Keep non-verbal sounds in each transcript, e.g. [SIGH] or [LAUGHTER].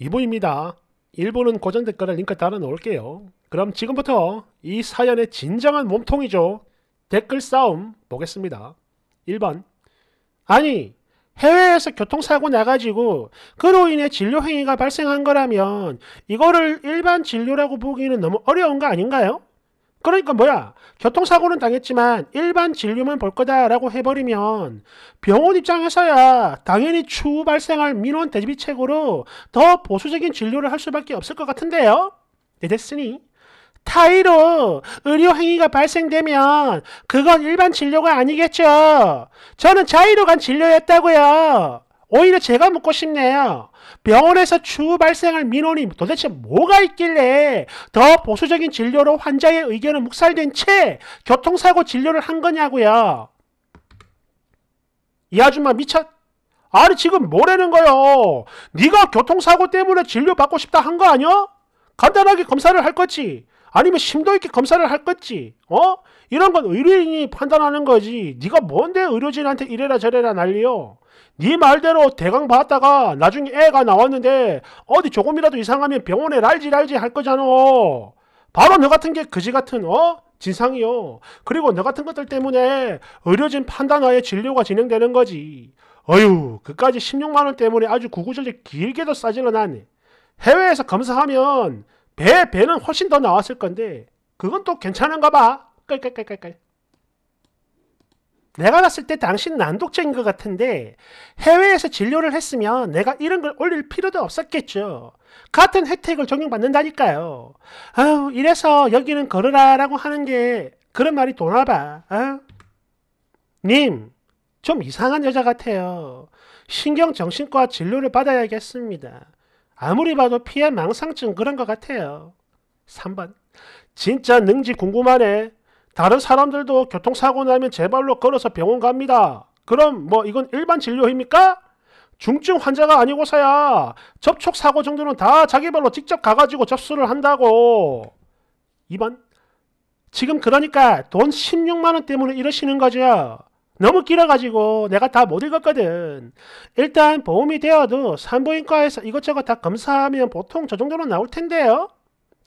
2부입니다. 1부는 고정 댓글을 링크 따라 놓을게요. 그럼 지금부터 이 사연의 진정한 몸통이죠. 댓글 싸움 보겠습니다. 1번 아니 해외에서 교통사고 나가지고 그로 인해 진료 행위가 발생한 거라면 이거를 일반 진료라고 보기는 너무 어려운 거 아닌가요? 그러니까 뭐야 교통사고는 당했지만 일반 진료만 볼 거다라고 해버리면 병원 입장에서야 당연히 추후 발생할 민원 대비 책으로 더 보수적인 진료를 할 수밖에 없을 것 같은데요. 네, 됐으니 타의로 의료행위가 발생되면 그건 일반 진료가 아니겠죠. 저는 자의로 간 진료였다고요. 오히려 제가 묻고 싶네요. 병원에서 추후 발생할 민원이 도대체 뭐가 있길래 더 보수적인 진료로 환자의 의견을 묵살된 채 교통사고 진료를 한 거냐고요. 이 아줌마 미쳤? 아니 지금 뭐라는 거요? 네가 교통사고 때문에 진료받고 싶다 한 거 아니야? 간단하게 검사를 할 거지. 아니면 심도 있게 검사를 할 거지. 어? 이런 건 의료인이 판단하는 거지. 네가 뭔데 의료진한테 이래라 저래라 난리요. 네 말대로 대강 받다가 나중에 애가 나왔는데 어디 조금이라도 이상하면 병원에 랄지 랄지 할 거잖아. 바로 너 같은 게 그지 같은 어? 진상이요. 그리고 너 같은 것들 때문에 의료진 판단하에 진료가 진행되는 거지. 어휴 그까지 16만원 때문에 아주 구구절절 길게도 싸지러 나네. 해외에서 검사하면 배, 배는 훨씬 더 나왔을 건데 그건 또 괜찮은가 봐. 깔깔깔깔깔. 내가 봤을 때 당신 난독적인것 같은데 해외에서 진료를 했으면 내가 이런 걸 올릴 필요도 없었겠죠. 같은 혜택을 적용받는다니까요. 아유, 이래서 여기는 걸으라라고 하는 게 그런 말이 도나봐. 아? 어? 님, 좀 이상한 여자 같아요. 신경정신과 진료를 받아야겠습니다. 아무리 봐도 피해 망상증 그런 것 같아요. 3번. 진짜 능지 궁금하네. 다른 사람들도 교통사고 나면 제 발로 걸어서 병원 갑니다. 그럼 뭐 이건 일반 진료입니까? 중증 환자가 아니고서야 접촉 사고 정도는 다 자기 발로 직접 가가지고 접수를 한다고. 2번 지금 그러니까 돈 16만 원 때문에 이러시는 거죠. 너무 길어가지고 내가 다 못 읽었거든. 일단 보험이 되어도 산부인과에서 이것저것 다 검사하면 보통 저 정도는 나올 텐데요.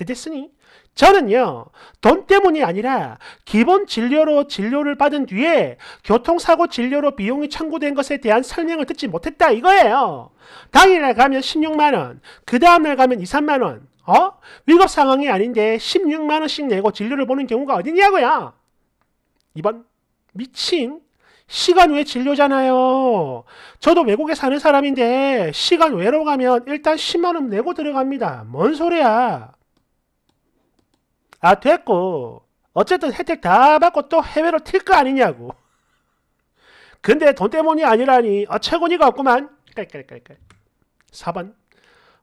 됐으니 저는요 돈 때문이 아니라 기본 진료로 진료를 받은 뒤에 교통사고 진료로 비용이 청구된 것에 대한 설명을 듣지 못했다 이거예요 당일날 가면 16만원 그 다음날 가면 2, 3만원 어? 위급 상황이 아닌데 16만원씩 내고 진료를 보는 경우가 어디냐고요 2번 미친 시간 외 진료잖아요. 저도 외국에 사는 사람인데 시간 외로 가면 일단 10만원 내고 들어갑니다. 뭔 소리야. 아 됐고 어쨌든 혜택 다 받고 또 해외로 튈 거 아니냐고. 근데 돈 때문이 아니라니 어 최고니가 없구만. 깔깔깔깔. 4번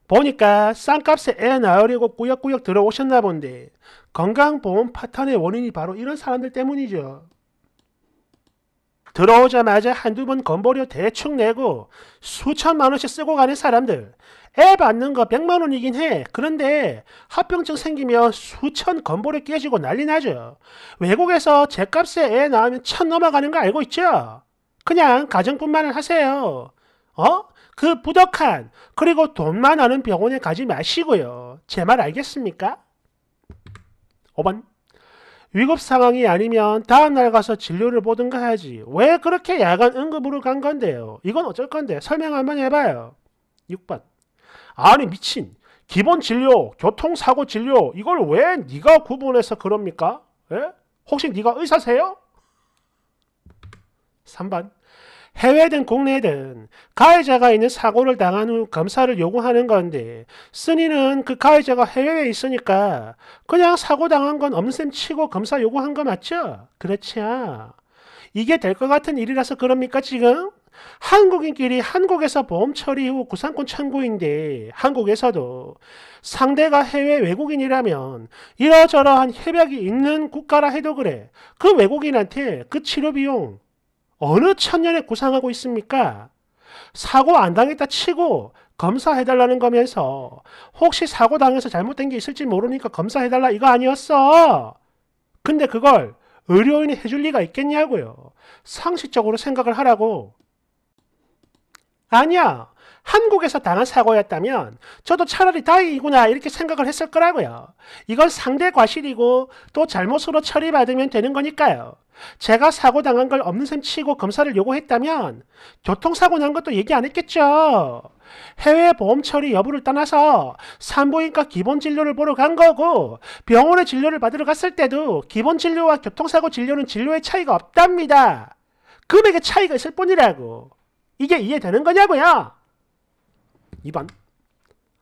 보니까 쌍값에애 낳으려고 꾸역꾸역 들어오셨나 본데 건강보험 파탄의 원인이 바로 이런 사람들 때문이죠. 들어오자마자 한두 번 건보료 대충 내고 수천만 원씩 쓰고 가는 사람들. 애 받는 거 100만 원이긴 해. 그런데 합병증 생기면 수천 건보리 깨지고 난리 나죠. 외국에서 제값에 애 낳으면 천 넘어가는 거 알고 있죠? 그냥 가정뿐만을 하세요. 어? 그 부덕한 그리고 돈만 아는 병원에 가지 마시고요. 제 말 알겠습니까? 5번 위급 상황이 아니면 다음날 가서 진료를 보든가 하지. 왜 그렇게 야간 응급으로 간 건데요? 이건 어쩔 건데 설명 한번 해봐요. 6번 아니 미친 기본 진료, 교통사고 진료 이걸 왜 네가 구분해서 그럽니까? 예? 혹시 네가 의사세요? 3번 해외든 국내든 가해자가 있는 사고를 당한 후 검사를 요구하는 건데 쓰니는 그 가해자가 해외에 있으니까 그냥 사고 당한 건엄는 치고 검사 요구한 거 맞죠? 그렇지야. 이게 될 것 같은 일이라서 그럽니까 지금? 한국인끼리 한국에서 보험 처리 후 구상권 청구인데 한국에서도 상대가 해외 외국인이라면 이러저러한 협약이 있는 국가라 해도 그래. 그 외국인한테 그 치료 비용 어느 천년에 구상하고 있습니까? 사고 안 당했다 치고 검사해달라는 거면서 혹시 사고 당해서 잘못된 게 있을지 모르니까 검사해달라 이거 아니었어. 근데 그걸 의료인이 해줄 리가 있겠냐고요. 상식적으로 생각을 하라고. 아니야 한국에서 당한 사고였다면 저도 차라리 다행이구나 이렇게 생각을 했을 거라고요. 이건 상대 과실이고 또 잘못으로 처리받으면 되는 거니까요. 제가 사고 당한 걸 없는 셈 치고 검사를 요구했다면 교통사고 난 것도 얘기 안 했겠죠. 해외 보험 처리 여부를 떠나서 산부인과 기본 진료를 보러 간 거고 병원에 진료를 받으러 갔을 때도 기본 진료와 교통사고 진료는 진료의 차이가 없답니다. 금액의 차이가 있을 뿐이라고. 이게 이해되는 거냐고요. 2번.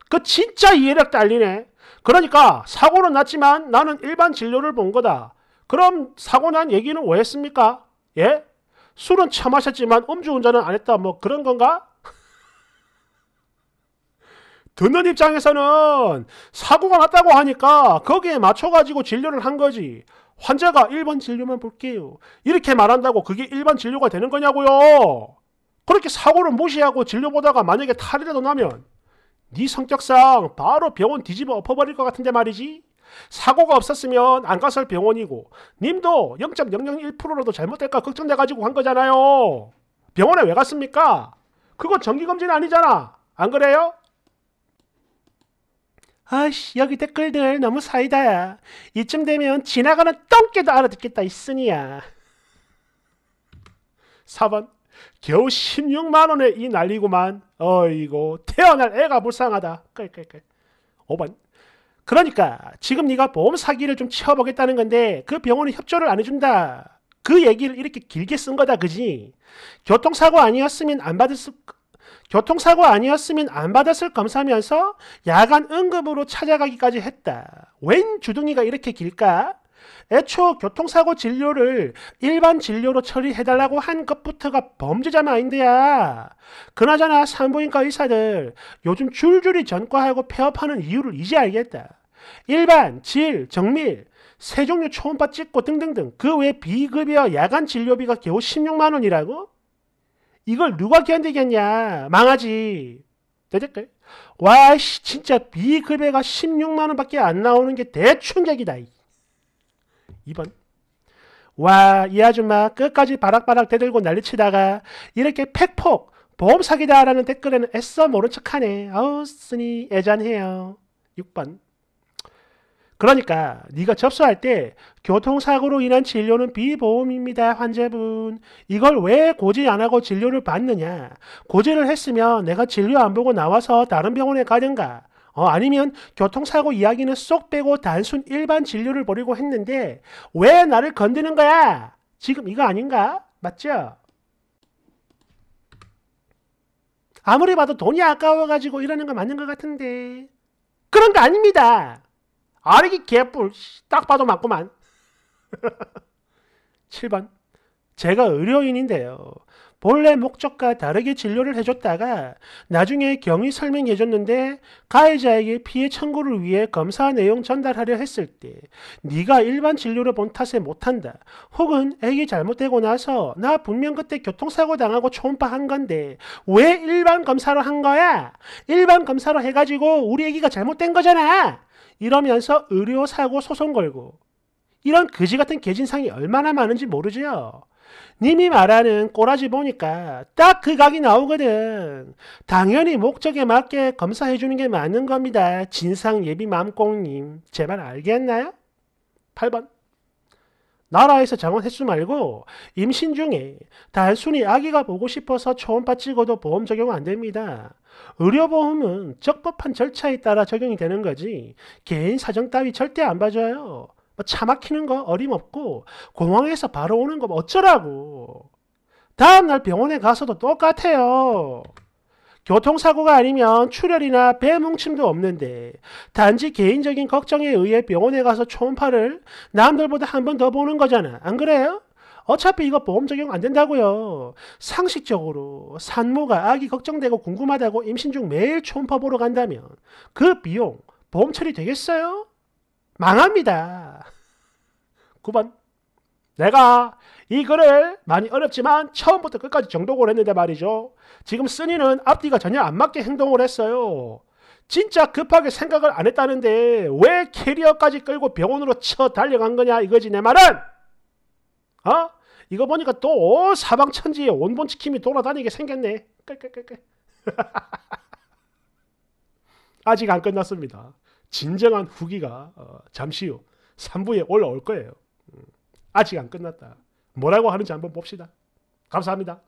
그 진짜 이해력 딸리네. 그러니까 사고는 났지만 나는 일반 진료를 본 거다. 그럼 사고 난 얘기는 왜 뭐 했습니까? 예? 술은 처마셨지만 음주운전은 안 했다. 뭐 그런 건가? [LAUGHS] 듣는 입장에서는 사고가 났다고 하니까 거기에 맞춰가지고 진료를 한 거지. 환자가 1번 진료만 볼게요. 이렇게 말한다고 그게 일반 진료가 되는 거냐고요. 그렇게 사고를 무시하고 진료보다가 만약에 탈이라도 나면 네 성격상 바로 병원 뒤집어 엎어버릴 것 같은데 말이지. 사고가 없었으면 안 갔을 병원이고 님도 0.001%라도 잘못될까 걱정돼가지고 간 거잖아요. 병원에 왜 갔습니까? 그거 정기검진 아니잖아. 안 그래요? 아이씨 여기 댓글들 너무 사이다야. 이쯤 되면 지나가는 똥개도 알아듣겠다 있으니야. 4번 겨우 16만 원에 이날리고만 어이고 태어날 애가 불쌍하다. 5번. 그러니까 지금 네가 보험 사기를 좀워보겠다는 건데 그 병원이 협조를 안 해준다. 그 얘기를 이렇게 길게 쓴 거다 그지? 교통사고 아니었으면 안 받았을 교통사고 아니었으면 안 받았을 검사면서 야간 응급으로 찾아가기까지 했다. 웬 주둥이가 이렇게 길까? 애초 교통사고 진료를 일반 진료로 처리해달라고 한 것부터가 범죄자 마인드야. 그나저나 산부인과 의사들 요즘 줄줄이 전과하고 폐업하는 이유를 이제 알겠다. 일반, 질, 정밀, 세 종류 초음파 찍고 등등등 그외 비급여 야간 진료비가 겨우 16만 원이라고? 이걸 누가 견디겠냐 망하지 대댓글 와씨 진짜 비급여가 16만 원밖에 안 나오는 게 대충 얘기다 2번 와 이 아줌마 끝까지 바락바락 대들고 난리치다가 이렇게 팩폭 보험 사기다라는 댓글에는 애써 모른 척하네. 아우 쓰니 애잔해요. 6번 그러니까 네가 접수할 때 교통사고로 인한 진료는 비보험입니다. 환자분. 이걸 왜 고지 안 하고 진료를 받느냐. 고지를 했으면 내가 진료 안 보고 나와서 다른 병원에 가든가 어, 아니면 교통사고 이야기는 쏙 빼고 단순 일반 진료를 벌이고 했는데 왜 나를 건드는 거야? 지금 이거 아닌가? 맞죠? 아무리 봐도 돈이 아까워가지고 이러는 거 맞는 것 같은데 그런 거 아닙니다. 아르기 개뿔 딱 봐도 맞구만. 7번 [LAUGHS] 제가 의료인인데요. 본래 목적과 다르게 진료를 해줬다가 나중에 경위 설명해 줬는데 가해자에게 피해 청구를 위해 검사 내용 전달하려 했을 때 네가 일반 진료를 본 탓에 못한다. 혹은 애기 잘못되고 나서 나 분명 그때 교통사고 당하고 초음파한 건데 왜 일반 검사로 한 거야? 일반 검사로 해가지고 우리 애기가 잘못된 거잖아. 이러면서 의료사고 소송 걸고 이런 그지 같은 개진상이 얼마나 많은지 모르지요. 님이 말하는 꼬라지 보니까 딱 그 각이 나오거든. 당연히 목적에 맞게 검사해주는 게 맞는 겁니다. 진상 예비 맘꽁님. 제발 알겠나요? 8번. 나라에서 장원 횟수 말고 임신 중에 단순히 아기가 보고 싶어서 초음파 찍어도 보험 적용 안 됩니다. 의료보험은 적법한 절차에 따라 적용이 되는 거지 개인 사정 따위 절대 안 봐줘요. 뭐차 막히는 거 어림없고 공항에서 바로 오는 거 뭐 어쩌라고. 다음날 병원에 가서도 똑같아요. 교통사고가 아니면 출혈이나 배 뭉침도 없는데 단지 개인적인 걱정에 의해 병원에 가서 초음파를 남들보다 한 번 더 보는 거잖아. 안 그래요? 어차피 이거 보험 적용 안 된다고요. 상식적으로 산모가 아기 걱정되고 궁금하다고 임신 중 매일 초음파 보러 간다면 그 비용 보험 처리 되겠어요? 망합니다. 9번 내가 이 글을 많이 어렵지만 처음부터 끝까지 정독을 했는데 말이죠. 지금 쓰니는 앞뒤가 전혀 안 맞게 행동을 했어요. 진짜 급하게 생각을 안 했다는데 왜 캐리어까지 끌고 병원으로 쳐 달려간 거냐 이거지 내 말은! 어? 이거 보니까 또 사방천지에 원본 치킴이 돌아다니게 생겼네. [LAUGHS] 아직 안 끝났습니다. 진정한 후기가 어, 잠시 후 3부에 올라올 거예요. 음, 아직 안 끝났다. 뭐라고 하는지 한번 봅시다. 감사합니다.